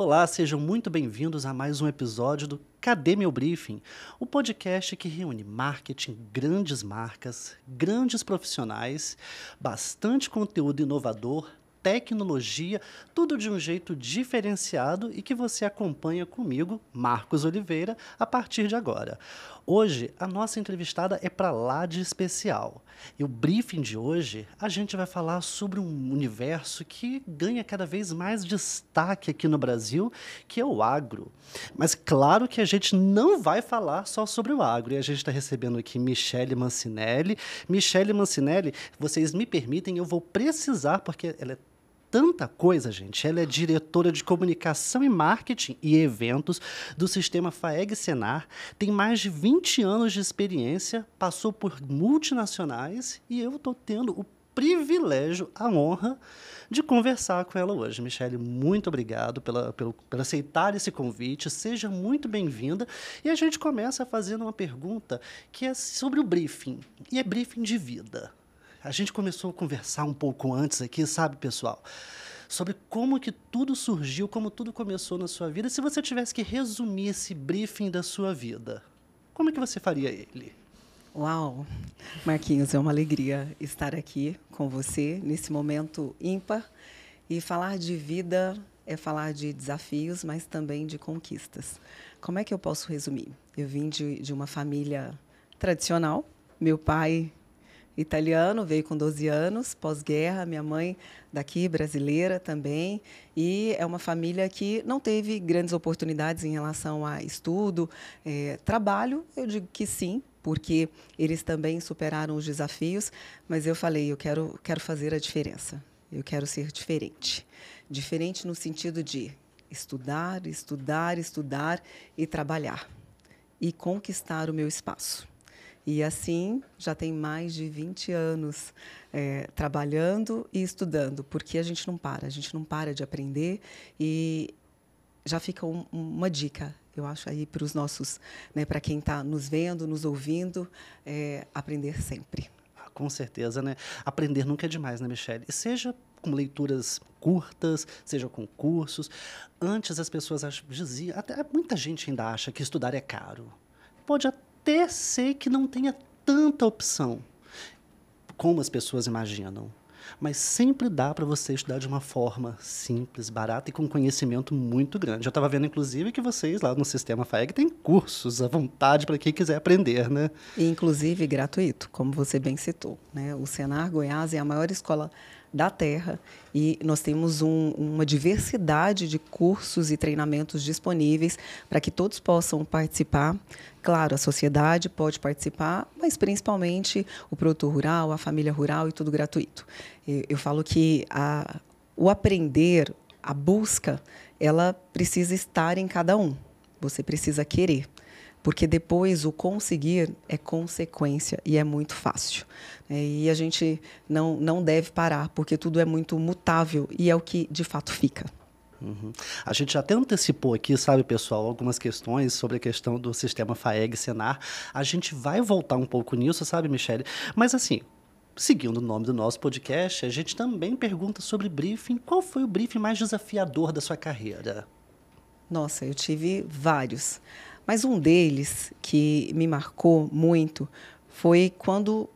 Olá, sejam muito bem-vindos a mais um episódio do Cadê Meu Briefing? O podcast que reúne marketing, grandes marcas, grandes profissionais, bastante conteúdo inovador, tecnologia, tudo de um jeito diferenciado e que você acompanha comigo, Marcos Oliveira, a partir de agora. Hoje, a nossa entrevistada é para lá de especial. E o briefing de hoje, a gente vai falar sobre um universo que ganha cada vez mais destaque aqui no Brasil, que é o agro. Mas claro que a gente não vai falar só sobre o agro. E a gente está recebendo aqui Michele Mancinelli. Michele Mancinelli, vocês me permitem, eu vou precisar, porque ela é tanta coisa, gente. Ela é diretora de comunicação e marketing e eventos do sistema FAEG Senar, tem mais de 20 anos de experiência, passou por multinacionais e eu estou tendo o privilégio, a honra de conversar com ela hoje. Michele, muito obrigado pela, pelo, por aceitar esse convite. Seja muito bem-vinda. E a gente começa fazendo uma pergunta que é sobre o briefing. E é briefing de vida. A gente começou a conversar um pouco antes aqui, sabe, pessoal? Sobre como que tudo surgiu, como tudo começou na sua vida. Se você tivesse que resumir esse briefing da sua vida, como é que você faria ele? Uau! Marquinhos, é uma alegria estar aqui com você nesse momento ímpar e falar de vida é falar de desafios, mas também de conquistas. Como é que eu posso resumir? Eu vim de, de uma família tradicional. Meu pai italiano, veio com 12 anos, pós-guerra, minha mãe daqui, brasileira também, e é uma família que não teve grandes oportunidades em relação a estudo, é, trabalho, eu digo que sim, porque eles também superaram os desafios, mas eu falei, eu quero, quero fazer a diferença, eu quero ser diferente. Diferente no sentido de estudar, estudar, estudar e trabalhar e conquistar o meu espaço. E assim, já tem mais de 20 anos é, trabalhando e estudando, porque a gente não para, a gente não para de aprender e já fica um, uma dica, eu acho aí para os nossos, né, para quem está nos vendo, nos ouvindo, é, aprender sempre. Ah, com certeza, né? Aprender nunca é demais, né, Michelle? E seja com leituras curtas, seja com cursos. Antes as pessoas diziam, até muita gente ainda acha que estudar é caro. Pode até até ser que não tenha tanta opção como as pessoas imaginam. Mas sempre dá para você estudar de uma forma simples, barata e com conhecimento muito grande. Eu estava vendo, inclusive, que vocês lá no Sistema FAEG têm cursos à vontade para quem quiser aprender, né? inclusive, gratuito, como você bem citou. Né? O Senar Goiás é a maior escola da Terra. E nós temos um, uma diversidade de cursos e treinamentos disponíveis para que todos possam participar. Claro, a sociedade pode participar, mas principalmente o produtor rural, a família rural e tudo gratuito. Eu, eu falo que a, o aprender, a busca, ela precisa estar em cada um. Você precisa querer porque depois o conseguir é consequência e é muito fácil. É, e a gente não, não deve parar, porque tudo é muito mutável e é o que de fato fica. Uhum. A gente já até antecipou aqui, sabe, pessoal, algumas questões sobre a questão do sistema FAEG-SENAR. A gente vai voltar um pouco nisso, sabe, Michele? Mas assim, seguindo o nome do nosso podcast, a gente também pergunta sobre briefing. Qual foi o briefing mais desafiador da sua carreira? Nossa, eu tive vários. Mas um deles que me marcou muito foi quando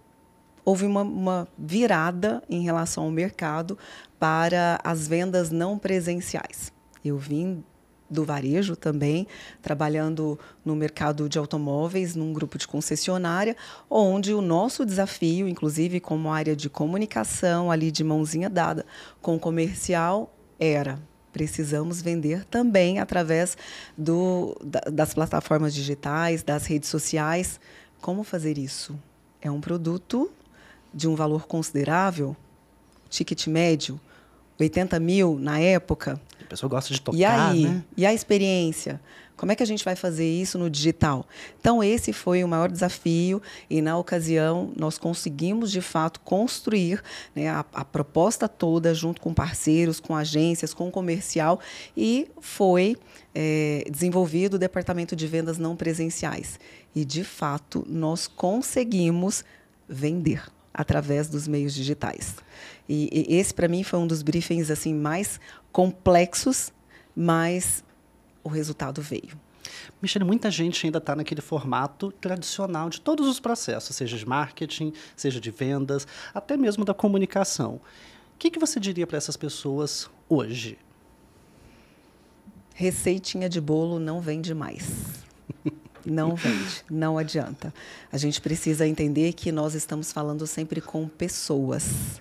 houve uma, uma virada em relação ao mercado para as vendas não presenciais. Eu vim do varejo também, trabalhando no mercado de automóveis, num grupo de concessionária, onde o nosso desafio, inclusive como área de comunicação, ali de mãozinha dada com o comercial, era precisamos vender também através do, das plataformas digitais, das redes sociais. Como fazer isso? É um produto de um valor considerável, ticket médio, 80 mil na época. A pessoa gosta de tocar, e aí, né? E a experiência? Como é que a gente vai fazer isso no digital? Então, esse foi o maior desafio e, na ocasião, nós conseguimos, de fato, construir né, a, a proposta toda junto com parceiros, com agências, com comercial e foi é, desenvolvido o departamento de vendas não presenciais. E, de fato, nós conseguimos vender através dos meios digitais. E, e esse, para mim, foi um dos briefings assim mais complexos, mas o resultado veio. Michele, muita gente ainda está naquele formato tradicional de todos os processos, seja de marketing, seja de vendas, até mesmo da comunicação. O que, que você diria para essas pessoas hoje? Receitinha de bolo não vende mais. Não vende, não adianta. A gente precisa entender que nós estamos falando sempre com pessoas.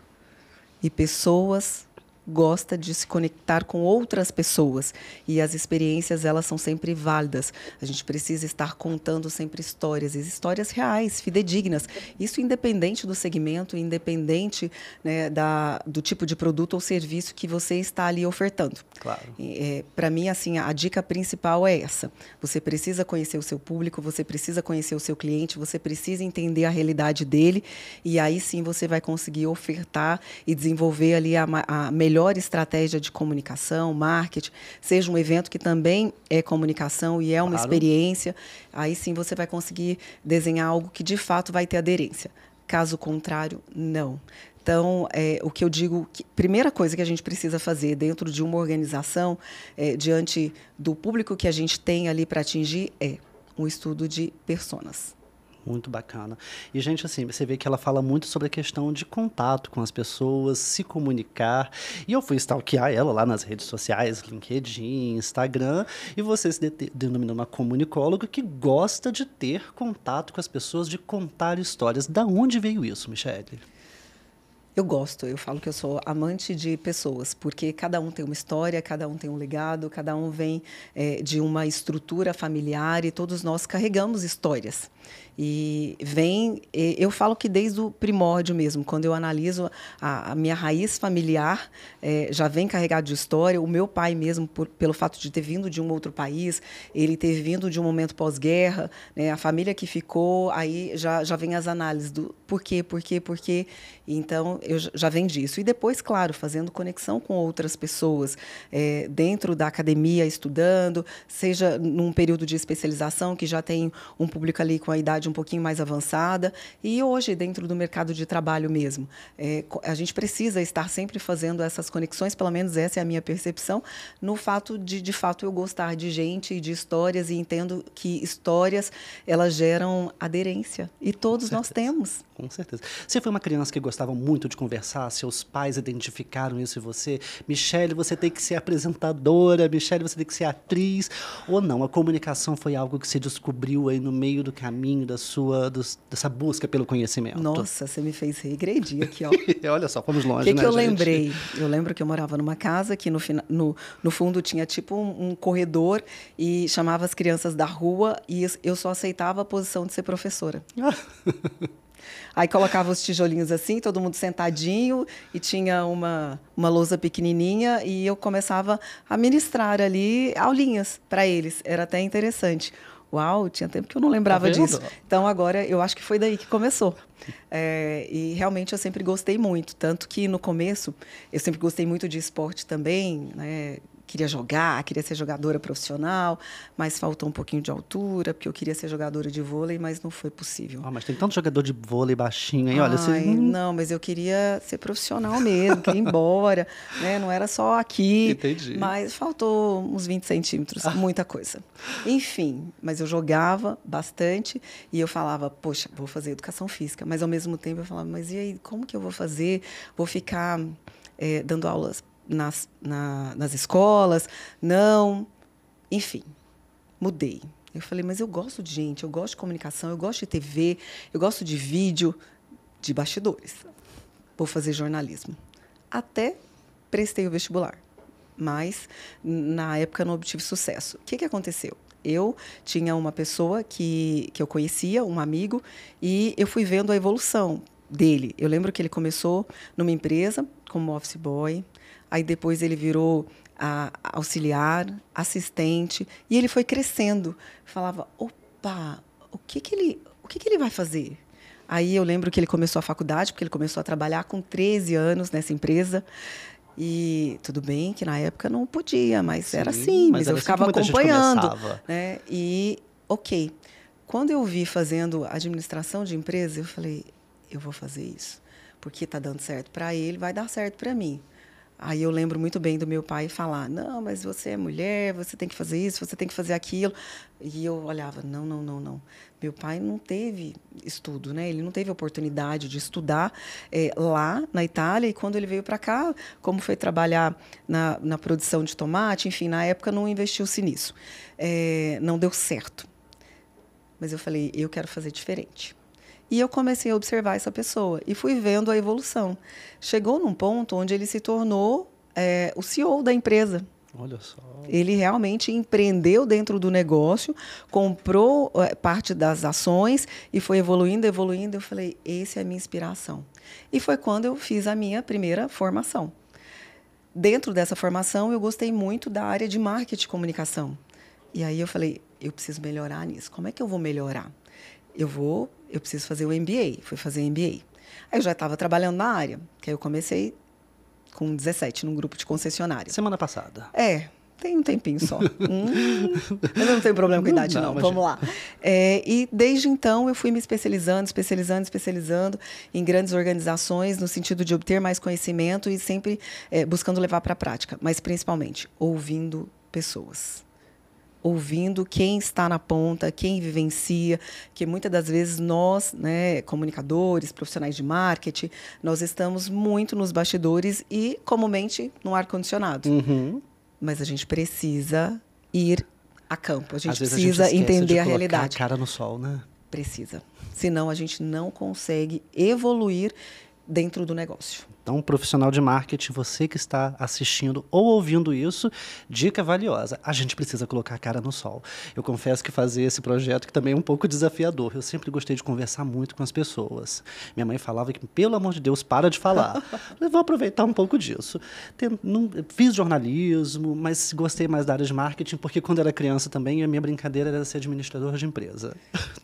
E pessoas gosta de se conectar com outras pessoas e as experiências elas são sempre válidas. A gente precisa estar contando sempre histórias, histórias reais, fidedignas. Isso independente do segmento, independente né, da, do tipo de produto ou serviço que você está ali ofertando. Claro. É, Para mim, assim, a dica principal é essa. Você precisa conhecer o seu público, você precisa conhecer o seu cliente, você precisa entender a realidade dele e aí sim você vai conseguir ofertar e desenvolver ali a, a melhor melhor estratégia de comunicação, marketing, seja um evento que também é comunicação e é uma claro. experiência, aí sim você vai conseguir desenhar algo que de fato vai ter aderência. Caso contrário, não. Então, é, o que eu digo, que, primeira coisa que a gente precisa fazer dentro de uma organização, é, diante do público que a gente tem ali para atingir, é um estudo de personas. Muito bacana. E, gente, assim, você vê que ela fala muito sobre a questão de contato com as pessoas, se comunicar. E eu fui stalkear ela lá nas redes sociais, LinkedIn, Instagram. E você se de denomina uma comunicóloga que gosta de ter contato com as pessoas, de contar histórias. Da onde veio isso, Michelle? Eu gosto, eu falo que eu sou amante de pessoas, porque cada um tem uma história, cada um tem um legado, cada um vem é, de uma estrutura familiar e todos nós carregamos histórias. E vem, eu falo que desde o primórdio mesmo, quando eu analiso a, a minha raiz familiar, é, já vem carregado de história. O meu pai mesmo, por, pelo fato de ter vindo de um outro país, ele ter vindo de um momento pós-guerra, né, a família que ficou, aí já, já vem as análises do porquê porquê porquê Então, eu já vem disso. E depois, claro, fazendo conexão com outras pessoas, é, dentro da academia, estudando, seja num período de especialização, que já tem um público ali com a idade idade um pouquinho mais avançada e hoje dentro do mercado de trabalho mesmo. É, a gente precisa estar sempre fazendo essas conexões, pelo menos essa é a minha percepção, no fato de, de fato, eu gostar de gente e de histórias e entendo que histórias, elas geram aderência e todos nós temos. Com certeza. Você foi uma criança que gostava muito de conversar, seus pais identificaram isso em você. Michelle, você tem que ser apresentadora, Michelle, você tem que ser atriz. Ou não, a comunicação foi algo que você descobriu aí no meio do caminho, da sua do, dessa busca pelo conhecimento? Nossa, você me fez regredir aqui, ó. Olha só, fomos longe, que né, que eu gente? lembrei? Eu lembro que eu morava numa casa que no, no, no fundo tinha tipo um, um, corredor e chamava as crianças da rua e eu só aceitava a posição de ser professora. Aí colocava os tijolinhos assim, todo mundo sentadinho, e tinha uma, uma lousa pequenininha, e eu começava a ministrar ali aulinhas para eles. Era até interessante. Uau, tinha tempo que eu não tá lembrava tá disso. Então agora eu acho que foi daí que começou. É, e realmente eu sempre gostei muito, tanto que no começo eu sempre gostei muito de esporte também, né? queria jogar, queria ser jogadora profissional, mas faltou um pouquinho de altura, porque eu queria ser jogadora de vôlei, mas não foi possível. Ah, mas tem tanto jogador de vôlei baixinho aí, Ai, olha. Você... Não, mas eu queria ser profissional mesmo, queria ir embora, né? Não era só aqui. Entendi. Mas faltou uns 20 centímetros, ah. muita coisa. Enfim, mas eu jogava bastante e eu falava, poxa, vou fazer educação física. Mas ao mesmo tempo eu falava, mas e aí, como que eu vou fazer? Vou ficar é, dando aulas nas, na, nas escolas, não. Enfim, mudei. Eu falei, mas eu gosto de gente, eu gosto de comunicação, eu gosto de TV, eu gosto de vídeo, de bastidores. Vou fazer jornalismo. Até prestei o vestibular, mas na época não obtive sucesso. O que, que aconteceu? Eu tinha uma pessoa que, que eu conhecia, um amigo, e eu fui vendo a evolução dele. Eu lembro que ele começou numa empresa como office boy, aí depois ele virou a, auxiliar, assistente, e ele foi crescendo. Falava, opa, o que, que ele, o que, que ele vai fazer? Aí eu lembro que ele começou a faculdade, porque ele começou a trabalhar com 13 anos nessa empresa. E tudo bem que na época não podia, mas Sim, era assim, mas, mas eu assim ficava assim acompanhando. Né? E, ok. Quando eu vi fazendo administração de empresa, eu falei, eu vou fazer isso. Porque está dando certo para ele, vai dar certo para mim. Aí eu lembro muito bem do meu pai falar: não, mas você é mulher, você tem que fazer isso, você tem que fazer aquilo. E eu olhava: não, não, não, não. Meu pai não teve estudo, né? Ele não teve oportunidade de estudar é, lá na Itália. E quando ele veio para cá, como foi trabalhar na, na produção de tomate, enfim, na época não investiu-se nisso. É, não deu certo. Mas eu falei: eu quero fazer diferente. E eu comecei a observar essa pessoa e fui vendo a evolução. Chegou num ponto onde ele se tornou é, o CEO da empresa. Olha só. Ele realmente empreendeu dentro do negócio, comprou é, parte das ações e foi evoluindo, evoluindo. Eu falei, esse é a minha inspiração. E foi quando eu fiz a minha primeira formação. Dentro dessa formação, eu gostei muito da área de marketing e comunicação. E aí eu falei, eu preciso melhorar nisso. Como é que eu vou melhorar? Eu vou eu preciso fazer o MBA. Fui fazer MBA. Aí eu já estava trabalhando na área, que aí eu comecei com 17, num grupo de concessionária. Semana passada. É, tem um tempinho só. hum, mas eu não tenho problema com idade, não. não. Vamos lá. É, e desde então eu fui me especializando, especializando, especializando em grandes organizações, no sentido de obter mais conhecimento e sempre é, buscando levar para a prática, mas principalmente ouvindo pessoas ouvindo quem está na ponta, quem vivencia, que muitas das vezes nós, né, comunicadores, profissionais de marketing, nós estamos muito nos bastidores e comumente no ar condicionado. Uhum. Mas a gente precisa ir a campo, a gente Às precisa a gente entender a realidade. A cara no sol, né? Precisa. Senão a gente não consegue evoluir dentro do negócio. Então, profissional de marketing, você que está assistindo ou ouvindo isso, dica valiosa. A gente precisa colocar a cara no sol. Eu confesso que fazer esse projeto que também é um pouco desafiador. Eu sempre gostei de conversar muito com as pessoas. Minha mãe falava que, pelo amor de Deus, para de falar. Eu vou aproveitar um pouco disso. não, fiz jornalismo, mas gostei mais da área de marketing, porque quando era criança também, a minha brincadeira era ser administrador de empresa.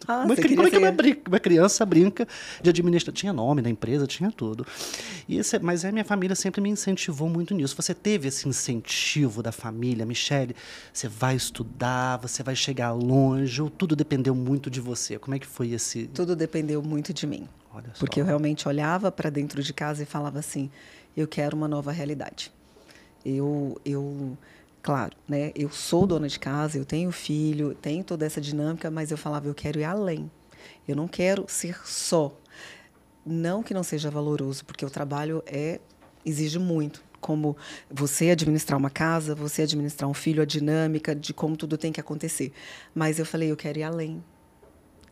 Ah, como é que, como é que uma, uma criança brinca de administrador? Tinha nome da empresa, tinha tudo. Isso é, mas a minha família sempre me incentivou muito nisso. Você teve esse incentivo da família, Michele, você vai estudar, você vai chegar longe, ou tudo dependeu muito de você? Como é que foi esse. Tudo dependeu muito de mim. Porque eu realmente olhava para dentro de casa e falava assim: eu quero uma nova realidade. Eu, eu, claro, né? Eu sou dona de casa, eu tenho filho, tenho toda essa dinâmica, mas eu falava: eu quero ir além. Eu não quero ser só não que não seja valoroso, porque o trabalho é exige muito, como você administrar uma casa, você administrar um filho, a dinâmica de como tudo tem que acontecer. Mas eu falei, eu quero ir além.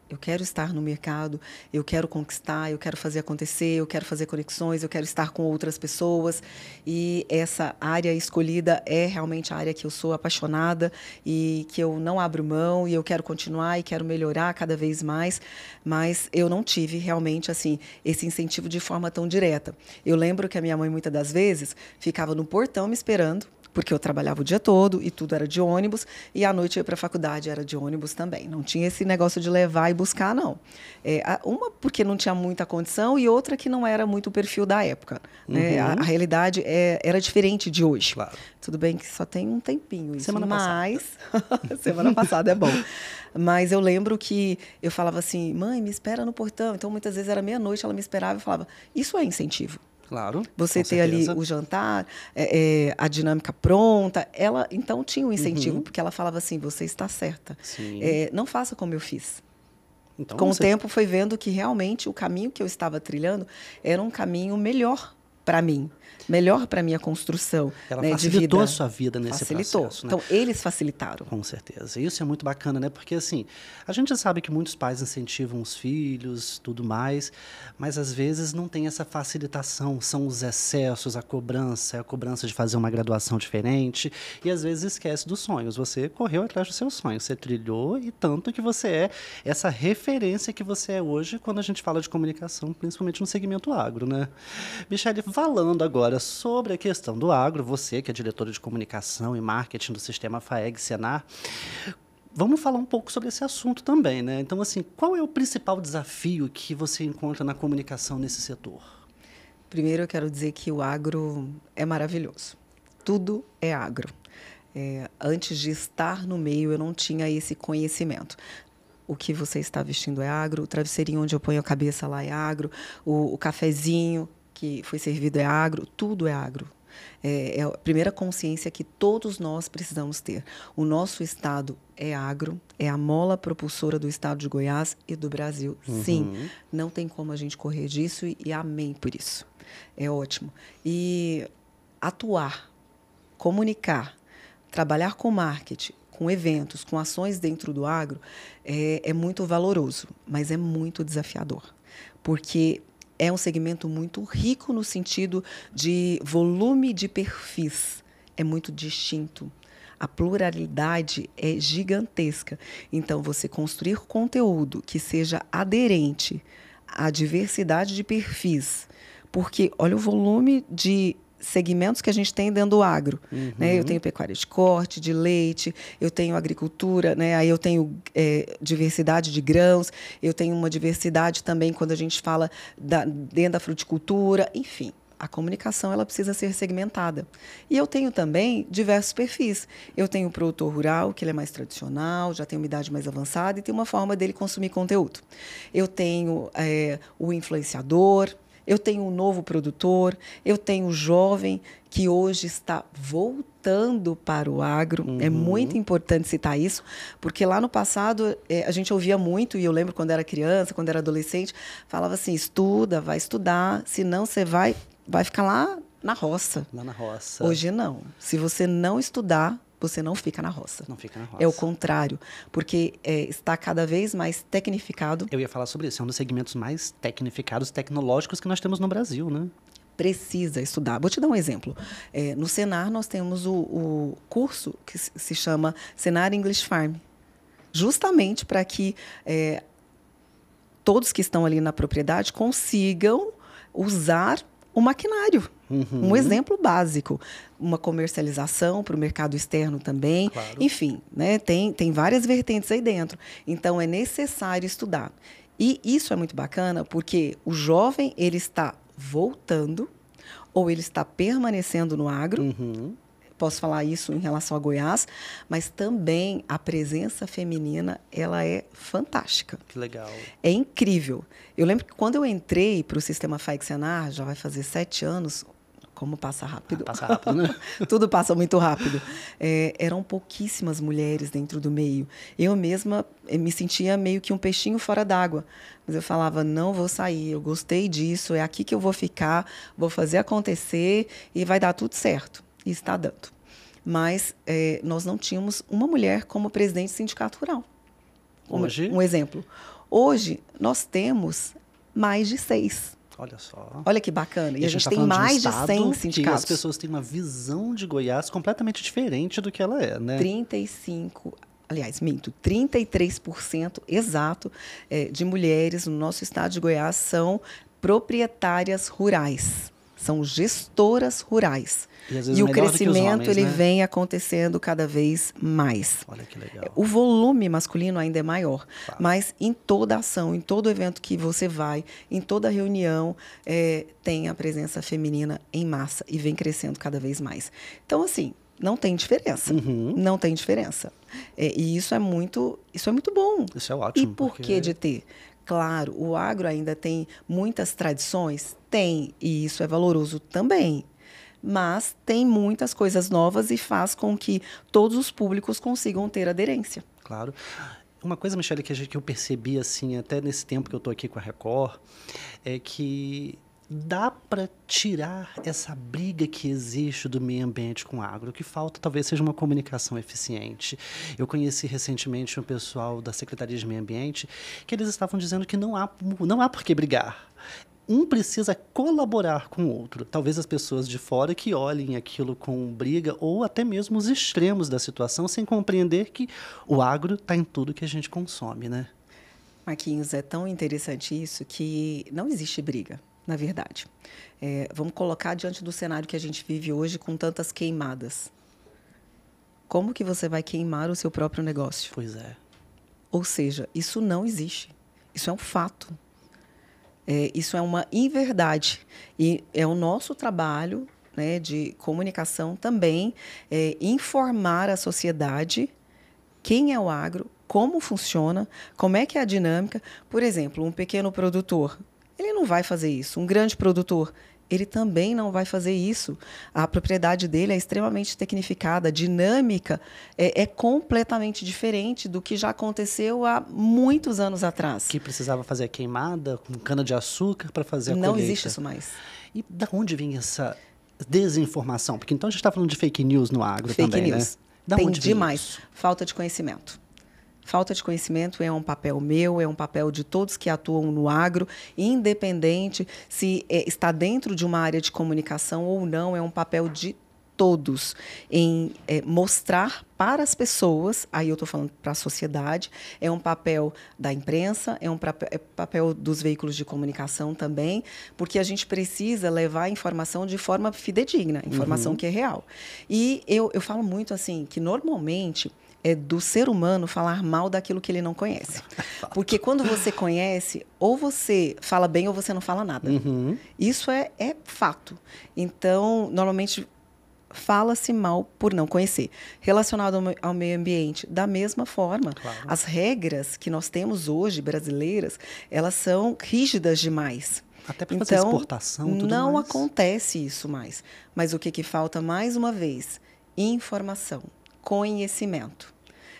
Eu quero estar no mercado, eu quero conquistar, eu quero fazer acontecer, eu quero fazer conexões, eu quero estar com outras pessoas. E essa área escolhida é realmente a área que eu sou apaixonada e que eu não abro mão e eu quero continuar e quero melhorar cada vez mais. Mas eu não tive realmente assim esse incentivo de forma tão direta. Eu lembro que a minha mãe muitas das vezes ficava no portão me esperando porque eu trabalhava o dia todo e tudo era de ônibus, e à noite eu ia para a faculdade, era de ônibus também. Não tinha esse negócio de levar e buscar, não. É, uma porque não tinha muita condição e outra que não era muito o perfil da época. Uhum. Né? A, uhum. a, realidade é, era diferente de hoje. Claro. Tudo bem que só tem um tempinho isso, semana mas... Passada. semana passada é bom. Mas eu lembro que eu falava assim, mãe, me espera no portão. Então, muitas vezes era meia-noite, ela me esperava e falava, isso é incentivo. Claro. Você ter certeza. ali o jantar, é, é, a dinâmica pronta. Ela então tinha um uhum. incentivo, uhum. porque ela falava assim: você está certa. É, não faça como eu fiz. Então, Com você... o tempo foi vendo que realmente o caminho que eu estava trilhando era um caminho melhor para mim melhor para minha construção. Ela né, facilitou a sua vida nesse facilitou. processo. Né? Então eles facilitaram. Com certeza. Isso é muito bacana, né? Porque assim, a gente já sabe que muitos pais incentivam os filhos, tudo mais, mas às vezes não tem essa facilitação, são os excessos, a cobrança, é a cobrança de fazer uma graduação diferente e às vezes esquece dos sonhos. Você correu atrás dos seus sonhos, você trilhou e tanto que você é essa referência que você é hoje quando a gente fala de comunicação, principalmente no segmento agro, né? Michele, falando agora agora sobre a questão do agro, você que é diretora de comunicação e marketing do sistema FAEG Senar, vamos falar um pouco sobre esse assunto também, né? Então, assim, qual é o principal desafio que você encontra na comunicação nesse setor? Primeiro, eu quero dizer que o agro é maravilhoso. Tudo é agro. É, antes de estar no meio, eu não tinha esse conhecimento o que você está vestindo é agro, o travesseirinho onde eu ponho a cabeça lá é agro, o, o cafezinho que foi servido é agro, tudo é agro. É, é a primeira consciência que todos nós precisamos ter. O nosso estado é agro, é a mola propulsora do estado de Goiás e do Brasil. Uhum. Sim, não tem como a gente correr disso e, e amém por isso. É ótimo. E atuar, comunicar, trabalhar com marketing, com eventos, com ações dentro do agro, é, é muito valoroso, mas é muito desafiador. Porque é um segmento muito rico no sentido de volume de perfis. É muito distinto. A pluralidade é gigantesca. Então, você construir conteúdo que seja aderente à diversidade de perfis, porque olha o volume de segmentos que a gente tem dentro do agro. Uhum. Né? Eu tenho pecuária de corte, de leite, eu tenho agricultura, né? aí eu tenho é, diversidade de grãos, eu tenho uma diversidade também quando a gente fala da, dentro da fruticultura, enfim a comunicação ela precisa ser segmentada. E eu tenho também diversos perfis. Eu tenho o produtor rural, que ele é mais tradicional, já tem uma idade mais avançada e tem uma forma dele consumir conteúdo. Eu tenho é, o influenciador, eu tenho um novo produtor, eu tenho um jovem que hoje está voltando para o agro. É uhum. É muito importante citar isso, porque lá no passado é, a gente ouvia muito, e eu lembro quando era criança, quando era adolescente, falava assim: estuda, vai estudar, senão você vai, vai ficar lá na roça. Lá na roça. Hoje não. Se você não estudar, você não fica na roça. Não fica na roça. É o contrário, porque é, está cada vez mais tecnificado. Eu ia falar sobre isso, é um dos segmentos mais tecnificados, tecnológicos que nós temos no Brasil, né? Precisa estudar. Vou te dar um exemplo. É, no Senar, nós temos o, o curso que se chama Senar English Farm, justamente para que é, todos que estão ali na propriedade consigam usar o maquinário Uhum. Um exemplo básico. Uma comercialização para o mercado externo também. Claro. Enfim, né, tem, tem várias vertentes aí dentro. Então, é necessário estudar. E isso é muito bacana porque o jovem ele está voltando ou ele está permanecendo no agro. Uhum. Posso falar isso em relação a Goiás, mas também a presença feminina ela é fantástica. Que legal. É incrível. Eu lembro que quando eu entrei para o sistema FAIC senar já vai fazer sete anos, como passa rápido. Ah, passa rápido, né? Tudo passa muito rápido. É, eram pouquíssimas mulheres dentro do meio. Eu mesma eh, me sentia meio que um peixinho fora d'água. Mas eu falava, não vou sair, eu gostei disso, é aqui que eu vou ficar, vou fazer acontecer e vai dar tudo certo. E está dando. Mas é, nós não tínhamos uma mulher como presidente rural. Hoje? Um, um exemplo. Hoje, nós temos mais de seis. Olha só. Olha que bacana. E, e a gente, tá tem mais de, um de 100 sindicatos. as pessoas têm uma visão de Goiás completamente diferente do que ela é, né? 35 aliás, minto, 33% exato é, de mulheres no nosso estado de Goiás são proprietárias rurais, são gestoras rurais. E, e o crescimento homens, ele né? vem acontecendo cada vez mais. Olha que legal. O volume masculino ainda é maior, tá. mas em toda ação, em todo evento que você vai, em toda reunião, é, tem a presença feminina em massa e vem crescendo cada vez mais. Então, assim, não tem diferença. Uhum. Não tem diferença. É, e isso é muito, isso é muito bom. Isso é ótimo. E por porque... que de ter? Claro, o agro ainda tem muitas tradições, tem, e isso é valoroso também mas tem muitas coisas novas e faz com que todos os públicos consigam ter aderência. Claro. Uma coisa, Michele, que, eu percebi, assim, até nesse tempo que eu estou aqui com a Record, é que dá para tirar essa briga que existe do meio ambiente com o agro. O que falta talvez seja uma comunicação eficiente. Eu conheci recentemente um pessoal da Secretaria de Meio Ambiente que eles estavam dizendo que não há, não há por que brigar um precisa colaborar com o outro. Talvez as pessoas de fora que olhem aquilo com briga ou até mesmo os extremos da situação sem compreender que o agro está em tudo que a gente consome, né? Marquinhos, é tão interessante isso que não existe briga, na verdade. É, vamos colocar diante do cenário que a gente vive hoje com tantas queimadas. Como que você vai queimar o seu próprio negócio? Pois é. Ou seja, isso não existe. Isso é um fato é, isso é uma inverdade. E é o nosso trabalho né, de comunicação também é, informar a sociedade quem é o agro, como funciona, como é que é a dinâmica. Por exemplo, um pequeno produtor, ele não vai fazer isso. Um grande produtor, ele também não vai fazer isso. A propriedade dele é extremamente tecnificada, dinâmica, é, é, completamente diferente do que já aconteceu há muitos anos atrás. Que precisava fazer a queimada com cana-de-açúcar para fazer a não colheita. Não existe isso mais. E da onde vem essa desinformação? Porque então a gente está falando de fake news no agro fake também, né? news. né? Da Tem demais. Isso? Falta de conhecimento. Falta de conhecimento é um papel meu, é um papel de todos que atuam no agro, independente se é, está dentro de uma área de comunicação ou não, é um papel de todos em é, mostrar para as pessoas, aí eu estou falando para a sociedade, é um papel da imprensa, é um é papel dos veículos de comunicação também, porque a gente precisa levar a informação de forma fidedigna, informação uhum. que é real. E eu, eu falo muito assim, que normalmente é do ser humano falar mal daquilo que ele não conhece. Porque quando você conhece, ou você fala bem ou você não fala nada. Uhum. Isso é, é fato. Então, normalmente fala-se mal por não conhecer. Relacionado ao meio ambiente, da mesma forma, claro. as regras que nós temos hoje brasileiras, elas são rígidas demais. Até para então, fazer exportação, tudo não mais. acontece isso mais. Mas o que, que falta mais uma vez? Informação, conhecimento.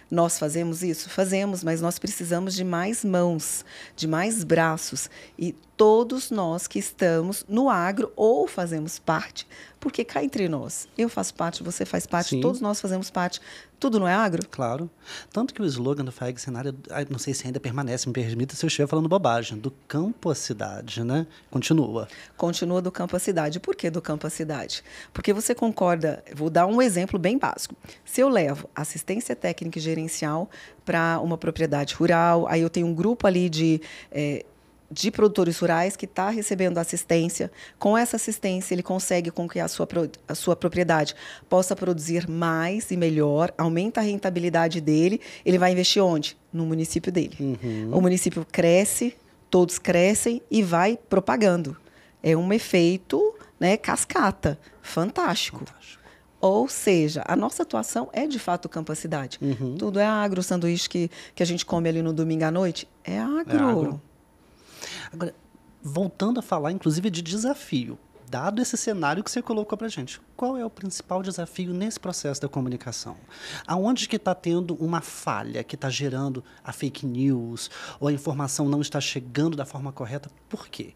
Nós fazemos isso? Fazemos, mas nós precisamos de mais mãos, de mais braços. E todos nós que estamos no agro ou fazemos parte, porque cá entre nós, eu faço parte, você faz parte, Sim. todos nós fazemos parte. Tudo não é agro? Claro. Tanto que o slogan do FAEG Cenário, não sei se ainda permanece, me permita se eu estiver falando bobagem, do campo à cidade, né? Continua. Continua do campo à cidade. Por que do campo à cidade? Porque você concorda, vou dar um exemplo bem básico. Se eu levo assistência técnica e gerencial para uma propriedade rural, aí eu tenho um grupo ali de. É, de produtores rurais que está recebendo assistência. Com essa assistência, ele consegue com que a sua, a sua propriedade possa produzir mais e melhor, aumenta a rentabilidade dele. Ele vai investir onde? No município dele. Uhum. O município cresce, todos crescem e vai propagando. É um efeito né, cascata. Fantástico. Fantástico. Ou seja, a nossa atuação é de fato campo cidade. Uhum. Tudo é agro, o sanduíche que, que a gente come ali no domingo à noite é agro. É agro. Agora, voltando a falar, inclusive, de desafio, dado esse cenário que você colocou para gente, qual é o principal desafio nesse processo da comunicação? Aonde que está tendo uma falha que está gerando a fake news ou a informação não está chegando da forma correta? Por quê?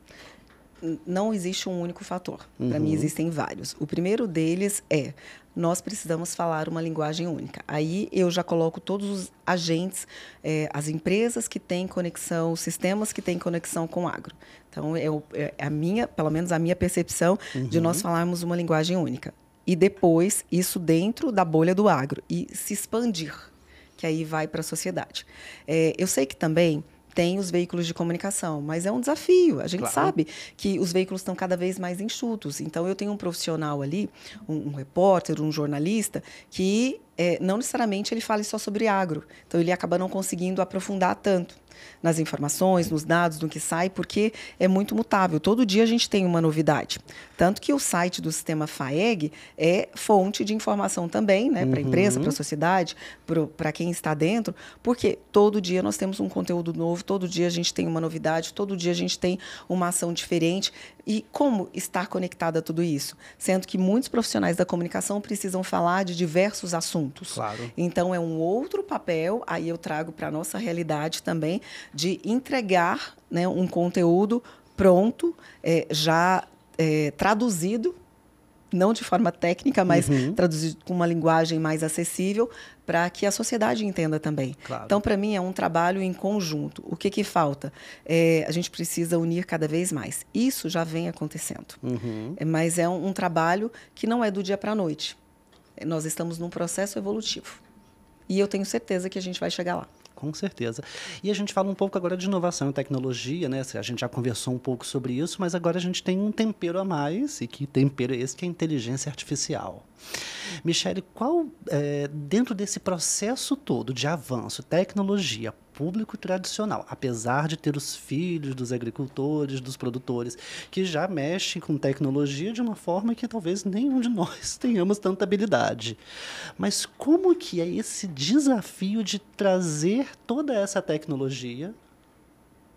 não existe um único fator. Uhum. Para mim, existem vários. O primeiro deles é nós precisamos falar uma linguagem única. Aí eu já coloco todos os agentes, é, as empresas que têm conexão, os sistemas que têm conexão com o agro. Então, eu, é, é a minha, pelo menos a minha percepção uhum. de nós falarmos uma linguagem única. E depois, isso dentro da bolha do agro e se expandir, que aí vai para a sociedade. É, eu sei que também tem os veículos de comunicação, mas é um desafio. A gente claro. sabe que os veículos estão cada vez mais enxutos. Então, eu tenho um profissional ali, um, um repórter, um jornalista, que é, não necessariamente ele fale só sobre agro. Então, ele acaba não conseguindo aprofundar tanto nas informações, nos dados, no que sai, porque é muito mutável. Todo dia a gente tem uma novidade. Tanto que o site do sistema FAEG é fonte de informação também, né, para a uhum. empresa, para a sociedade, para quem está dentro, porque todo dia nós temos um conteúdo novo, todo dia a gente tem uma novidade, todo dia a gente tem uma ação diferente. E como estar conectada a tudo isso? Sendo que muitos profissionais da comunicação precisam falar de diversos assuntos. Claro. Então é um outro papel, aí eu trago para a nossa realidade também, de entregar né, um conteúdo pronto, é, já é, traduzido, não de forma técnica, mas uhum. traduzido com uma linguagem mais acessível, para que a sociedade entenda também. Claro. Então, para mim, é um trabalho em conjunto. O que, que falta? É, a gente precisa unir cada vez mais. Isso já vem acontecendo. Uhum. É, mas é um, um trabalho que não é do dia para a noite. Nós estamos num processo evolutivo. E eu tenho certeza que a gente vai chegar lá com certeza. E a gente fala um pouco agora de inovação e tecnologia, né? A gente já conversou um pouco sobre isso, mas agora a gente tem um tempero a mais, e que tempero é esse que é a inteligência artificial. Michele, qual, é, dentro desse processo todo de avanço, tecnologia, público tradicional, apesar de ter os filhos dos agricultores, dos produtores, que já mexem com tecnologia de uma forma que talvez nenhum de nós tenhamos tanta habilidade. Mas como que é esse desafio de trazer toda essa tecnologia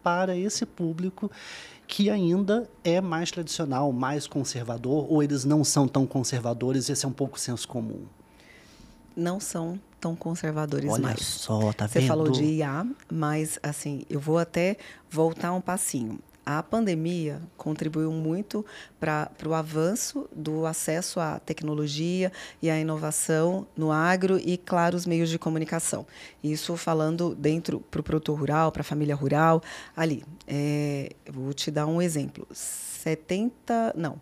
para esse público que ainda é mais tradicional, mais conservador, ou eles não são tão conservadores, esse é um pouco senso comum? Não são tão conservadores Olha mais. Olha só, tá Você vendo? Você falou de IA, mas assim, eu vou até voltar um passinho. A pandemia contribuiu muito para o avanço do acesso à tecnologia e à inovação no agro e, claro, os meios de comunicação. Isso falando dentro para o produtor rural, para a família rural. Ali, é, vou te dar um exemplo. 70, não,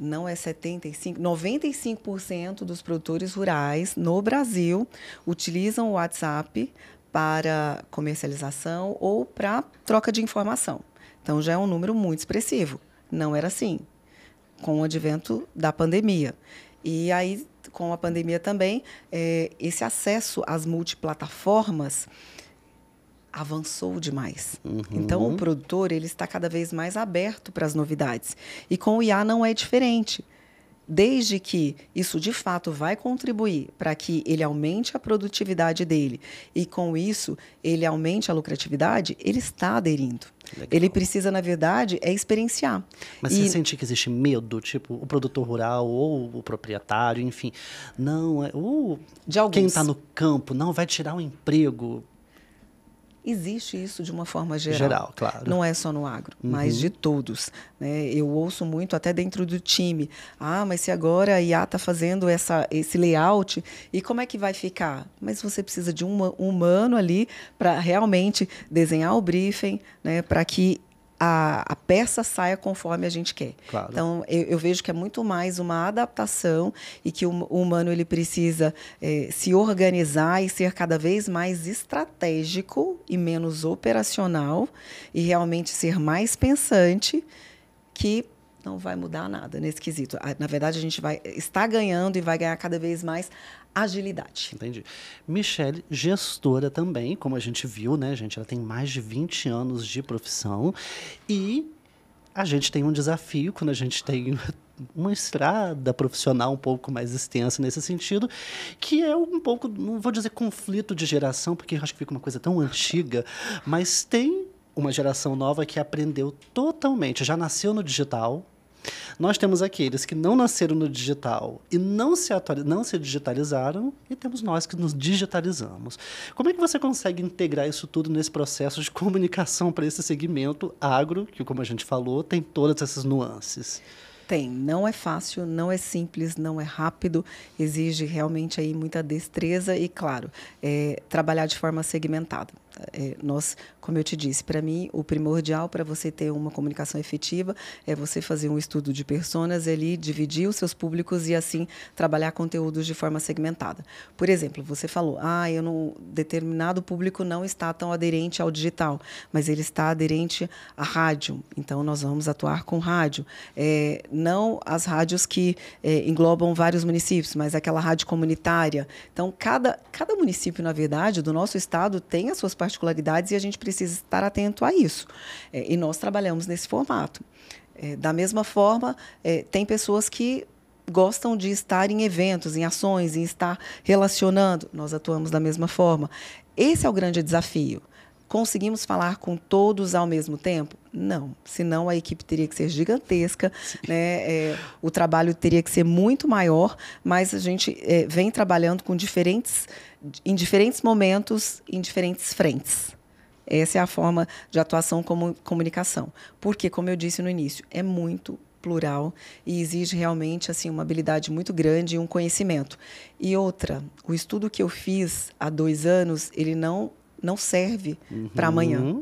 não é 75, 95% dos produtores rurais no Brasil utilizam o WhatsApp para comercialização ou para troca de informação. Então já é um número muito expressivo. Não era assim com o advento da pandemia. E aí, com a pandemia também, é, esse acesso às multiplataformas avançou demais. Uhum. Então o produtor ele está cada vez mais aberto para as novidades. E com o IA não é diferente. Desde que isso de fato vai contribuir para que ele aumente a produtividade dele e com isso ele aumente a lucratividade, ele está aderindo. Legal. Ele precisa, na verdade, é experienciar. Mas e... você sente que existe medo, tipo, o produtor rural ou o proprietário, enfim. Não, é. Uh, quem está no campo, não, vai tirar o um emprego. Existe isso de uma forma geral. Geral, claro. Não é só no agro, uhum. mas de todos. Né? Eu ouço muito até dentro do time. Ah, mas se agora a IA está fazendo essa, esse layout, e como é que vai ficar? Mas você precisa de um humano ali para realmente desenhar o briefing, né? para que a, a, peça saia conforme a gente quer. Claro. Então, eu, eu, vejo que é muito mais uma adaptação e que o, o humano ele precisa eh, se organizar e ser cada vez mais estratégico e menos operacional e realmente ser mais pensante que não vai mudar nada nesse quesito. Na verdade, a gente vai está ganhando e vai ganhar cada vez mais agilidade. Entendi. Michelle, gestora também, como a gente viu, né, gente? Ela tem mais de 20 anos de profissão e a gente tem um desafio quando a gente tem uma estrada profissional um pouco mais extensa nesse sentido, que é um pouco, não vou dizer conflito de geração, porque acho que fica uma coisa tão antiga, mas tem uma geração nova que aprendeu totalmente, já nasceu no digital, nós temos aqueles que não nasceram no digital e não se, não se digitalizaram, e temos nós que nos digitalizamos. Como é que você consegue integrar isso tudo nesse processo de comunicação para esse segmento agro, que, como a gente falou, tem todas essas nuances? Tem, não é fácil, não é simples, não é rápido, exige realmente aí muita destreza e, claro, é, trabalhar de forma segmentada é, nós, como eu te disse, para mim o primordial para você ter uma comunicação efetiva é você fazer um estudo de personas, ele dividir os seus públicos e assim trabalhar conteúdos de forma segmentada. Por exemplo, você falou, ah, eu não determinado público não está tão aderente ao digital, mas ele está aderente à rádio. Então nós vamos atuar com rádio, é, não as rádios que é, englobam vários municípios, mas aquela rádio comunitária. Então cada cada município na verdade do nosso estado tem as suas particularidades e a gente precisa estar atento a isso. É, e nós trabalhamos nesse formato. É, da mesma forma, é, tem pessoas que gostam de estar em eventos, em ações, em estar relacionando. Nós atuamos da mesma forma. Esse é o grande desafio. Conseguimos falar com todos ao mesmo tempo? Não, senão a equipe teria que ser gigantesca, né? É, o trabalho teria que ser muito maior, mas a gente é, vem trabalhando com diferentes, em diferentes momentos, em diferentes frentes. Essa é a forma de atuação como comunicação. Porque, como eu disse no início, é muito plural e exige realmente assim uma habilidade muito grande e um conhecimento. E outra, o estudo que eu fiz há dois anos, ele não não serve uhum. para amanhã.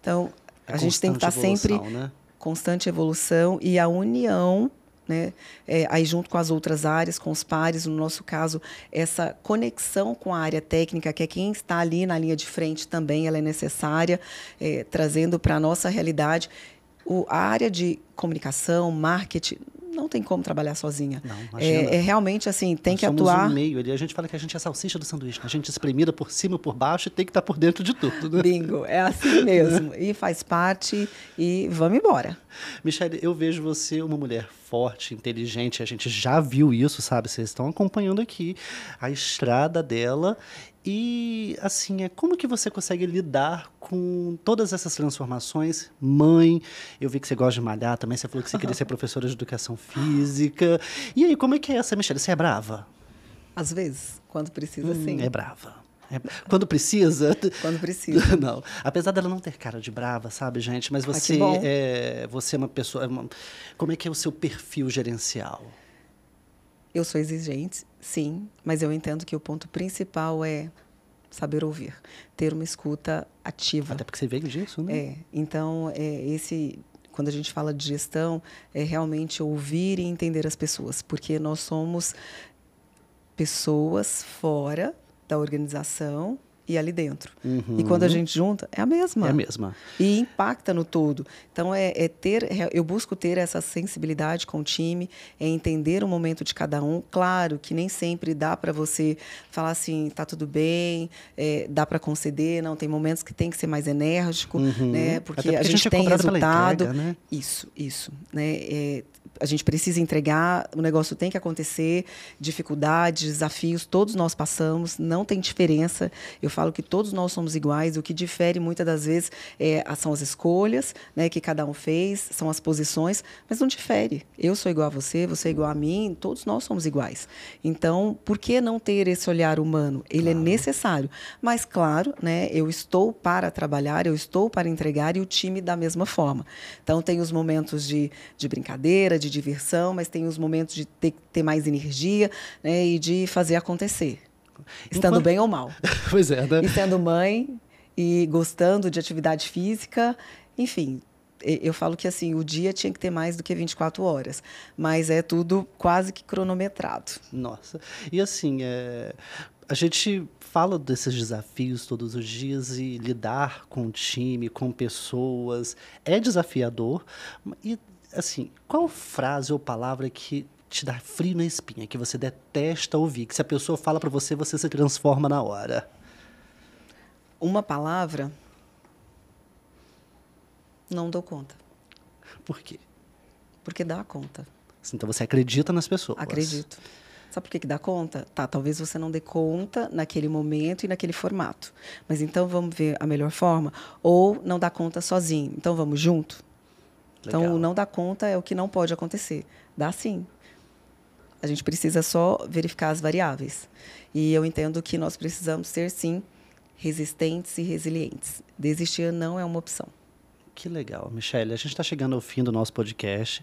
Então, é a gente tem que estar tá evolução, sempre né? constante evolução e a união, né? É, aí junto com as outras áreas, com os pares, no nosso caso, essa conexão com a área técnica, que é quem está ali na linha de frente também, ela é necessária, é, trazendo para a nossa realidade o, a área de comunicação, marketing, não tem como trabalhar sozinha. Não, é, é, realmente assim, tem Nós que somos atuar. Um meio ali. A gente fala que a gente é salsicha do sanduíche, né? a gente é espremida por cima, por baixo e tem que estar tá por dentro de tudo. Né? Bingo, é assim mesmo. e faz parte e vamos embora. Michelle, eu vejo você uma mulher forte, inteligente, a gente já viu isso, sabe? Vocês estão acompanhando aqui a estrada dela e assim, é como que você consegue lidar com todas essas transformações? Mãe, eu vi que você gosta de malhar também, você falou que você queria ser professora de educação física. E aí, como é que é essa, Michelle? Você é brava? Às vezes, quando precisa, hum, sim. É brava. É, quando precisa. Quando precisa. Não. Apesar dela não ter cara de brava, sabe, gente? Mas ah, você, ah, é, você é uma pessoa. É uma... Como é que é o seu perfil gerencial? Eu sou exigente, sim, mas eu entendo que o ponto principal é saber ouvir, ter uma escuta ativa. Até porque você veio disso, né? É. Então, é, esse quando a gente fala de gestão, é realmente ouvir e entender as pessoas, porque nós somos pessoas fora da organização e ali dentro. Uhum. E quando a gente junta, é a mesma. É a mesma. E impacta no todo. Então, é, é ter, é, eu busco ter essa sensibilidade com o time, é entender o momento de cada um. Claro que nem sempre dá para você falar assim, tá tudo bem, é, dá para conceder, não. Tem momentos que tem que ser mais enérgico, uhum. né? Porque, porque, a gente, a gente é tem resultado. Entrega, né? Isso, isso. Né? É, a gente precisa entregar, o negócio tem que acontecer, dificuldades, desafios, todos nós passamos, não tem diferença. Eu falo que todos nós somos iguais, o que difere muitas das vezes é, são as escolhas né, que cada um fez, são as posições, mas não difere. Eu sou igual a você, você é igual a mim, todos nós somos iguais. Então, por que não ter esse olhar humano? Ele é claro. é necessário. Mas, claro, né, eu estou para trabalhar, eu estou para entregar e o time da mesma forma. Então, tem os momentos de, de brincadeira, de diversão, mas tem os momentos de ter, ter mais energia né, e de fazer acontecer. Estando Enquanto... bem ou mal. pois é, né? E sendo mãe e gostando de atividade física, enfim, eu falo que assim, o dia tinha que ter mais do que 24 horas, mas é tudo quase que cronometrado. Nossa. E assim, é... a gente fala desses desafios todos os dias e lidar com time, com pessoas, é desafiador e assim, qual frase ou palavra que te dá frio na espinha, que você detesta ouvir, que se a pessoa fala para você, você se transforma na hora? Uma palavra não dou conta. Por quê? Porque dá conta. Assim, então você acredita nas pessoas? Acredito. Sabe por que, que dá conta? Tá, talvez você não dê conta naquele momento e naquele formato. Mas então vamos ver a melhor forma. Ou não dá conta sozinho. Então vamos junto? Então, o não dar conta é o que não pode acontecer. Dá sim. A gente precisa só verificar as variáveis. E eu entendo que nós precisamos ser, sim, resistentes e resilientes. Desistir não é uma opção que legal. Michelle, a gente está chegando ao fim do nosso podcast.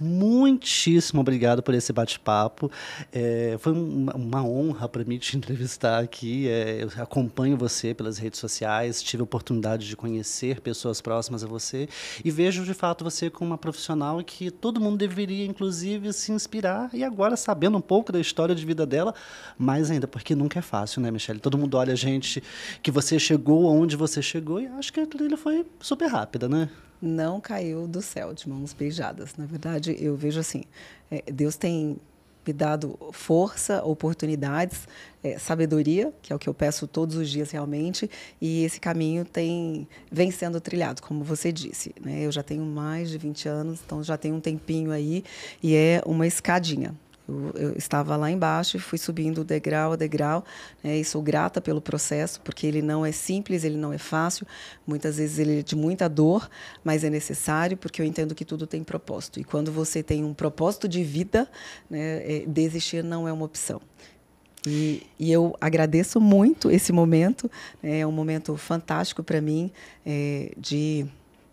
Muitíssimo obrigado por esse bate-papo. É, foi uma, uma honra para mim te entrevistar aqui. É, eu acompanho você pelas redes sociais, tive a oportunidade de conhecer pessoas próximas a você e vejo de fato você como uma profissional que todo mundo deveria, inclusive, se inspirar e agora sabendo um pouco da história de vida dela, mais ainda, porque nunca é fácil, né, Michelle? Todo mundo olha a gente que você chegou aonde você chegou e acho que a trilha foi super rápida, né? né? Não caiu do céu de mãos beijadas. Na verdade, eu vejo assim: é, Deus tem me dado força, oportunidades, é, sabedoria, que é o que eu peço todos os dias realmente, e esse caminho tem vem sendo trilhado, como você disse. Né? Eu já tenho mais de 20 anos, então já tenho um tempinho aí, e é uma escadinha. Eu, eu, estava lá embaixo e fui subindo degrau a degrau, né, e sou grata pelo processo, porque ele não é simples, ele não é fácil, muitas vezes ele é de muita dor, mas é necessário, porque eu entendo que tudo tem propósito. E quando você tem um propósito de vida, né, é, desistir não é uma opção. E, e, eu agradeço muito esse momento, né, é um momento fantástico para mim, é, de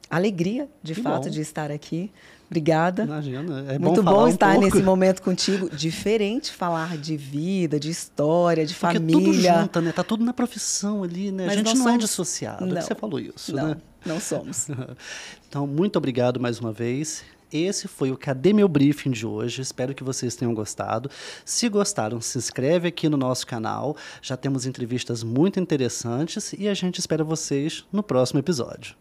alegria, de que fato, bom. de estar aqui Obrigada. Imagina, é Muito bom, bom estar um nesse momento contigo. Diferente falar de vida, de história, de Porque família. Porque tudo junta, né? Tá tudo na profissão ali, né? Mas a gente não é somos... é dissociado. Não. Você falou isso, não, né? Não somos. então, muito obrigado mais uma vez. Esse foi o Cadê Meu Briefing de hoje. Espero que vocês tenham gostado. Se gostaram, se inscreve aqui no nosso canal. Já temos entrevistas muito interessantes e a gente espera vocês no próximo episódio.